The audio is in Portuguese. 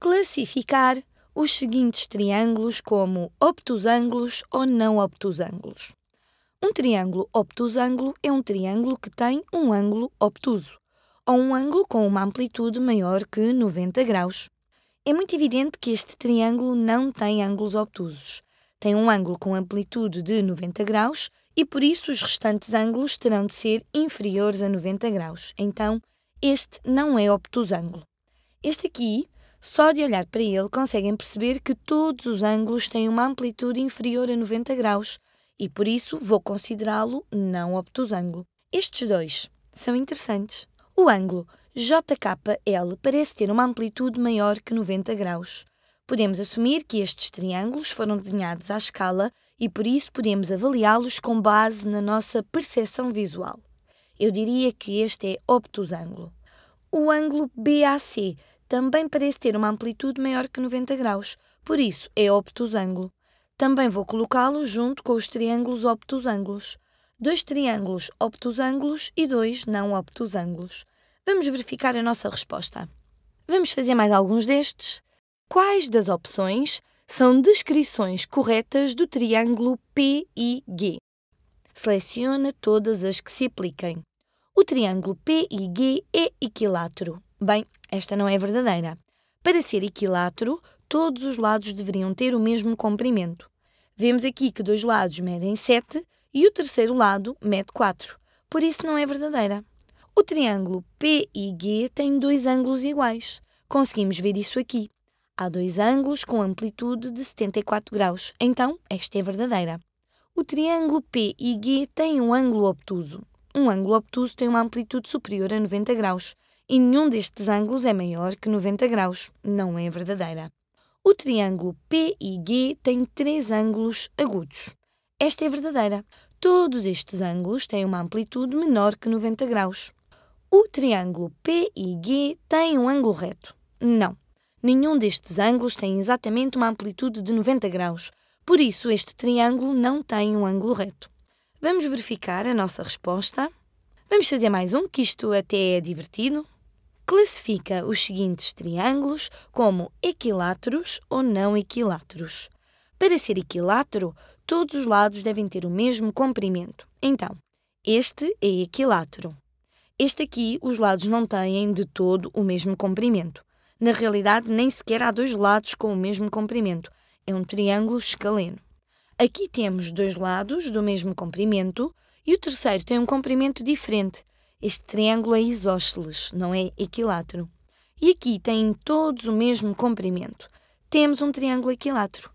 Classificar os seguintes triângulos como obtusângulos ou não obtusângulos. Um triângulo obtusângulo é um triângulo que tem um ângulo obtuso, ou um ângulo com uma amplitude maior que 90 graus. É muito evidente que este triângulo não tem ângulos obtusos. Tem um ângulo com amplitude de 90 graus e por isso os restantes ângulos terão de ser inferiores a 90 graus. Então, este não é obtusângulo. Este aqui só de olhar para ele conseguem perceber que todos os ângulos têm uma amplitude inferior a 90 graus e por isso vou considerá-lo não obtusângulo. Estes dois são interessantes. O ângulo JKL parece ter uma amplitude maior que 90 graus. Podemos assumir que estes triângulos foram desenhados à escala e por isso podemos avaliá-los com base na nossa percepção visual. Eu diria que este é obtusângulo. O ângulo BAC também parece ter uma amplitude maior que 90 graus, por isso é obtusângulo. Também vou colocá-lo junto com os triângulos obtusângulos. Dois triângulos obtusângulos e dois não obtusângulos. Vamos verificar a nossa resposta. Vamos fazer mais alguns destes. Quais das opções são descrições corretas do triângulo PIG? Seleciona todas as que se apliquem. O triângulo PIG é equilátero. Bem, esta não é verdadeira. Para ser equilátero, todos os lados deveriam ter o mesmo comprimento. Vemos aqui que dois lados medem 7 e o terceiro lado mede 4, por isso não é verdadeira. O triângulo PIG tem dois ângulos iguais. Conseguimos ver isso aqui. Há dois ângulos com amplitude de 74 graus, então esta é verdadeira. O triângulo PIG tem um ângulo obtuso. Um ângulo obtuso tem uma amplitude superior a 90 graus, e nenhum destes ângulos é maior que 90 graus, não é verdadeira. O triângulo PIG tem três ângulos agudos. Esta é verdadeira. Todos estes ângulos têm uma amplitude menor que 90 graus. O triângulo PIG tem um ângulo reto. Não. Nenhum destes ângulos tem exatamente uma amplitude de 90 graus. Por isso, este triângulo não tem um ângulo reto. Vamos verificar a nossa resposta. Vamos fazer mais um, que isto até é divertido classifica os seguintes triângulos como equiláteros ou não equiláteros. Para ser equilátero, todos os lados devem ter o mesmo comprimento. Então, este é equilátero. Este aqui, os lados não têm de todo o mesmo comprimento. Na realidade, nem sequer há dois lados com o mesmo comprimento. É um triângulo escaleno. Aqui temos dois lados do mesmo comprimento e o terceiro tem um comprimento diferente, este triângulo é isósceles, não é equilátero. E aqui têm todos o mesmo comprimento. Temos um triângulo equilátero.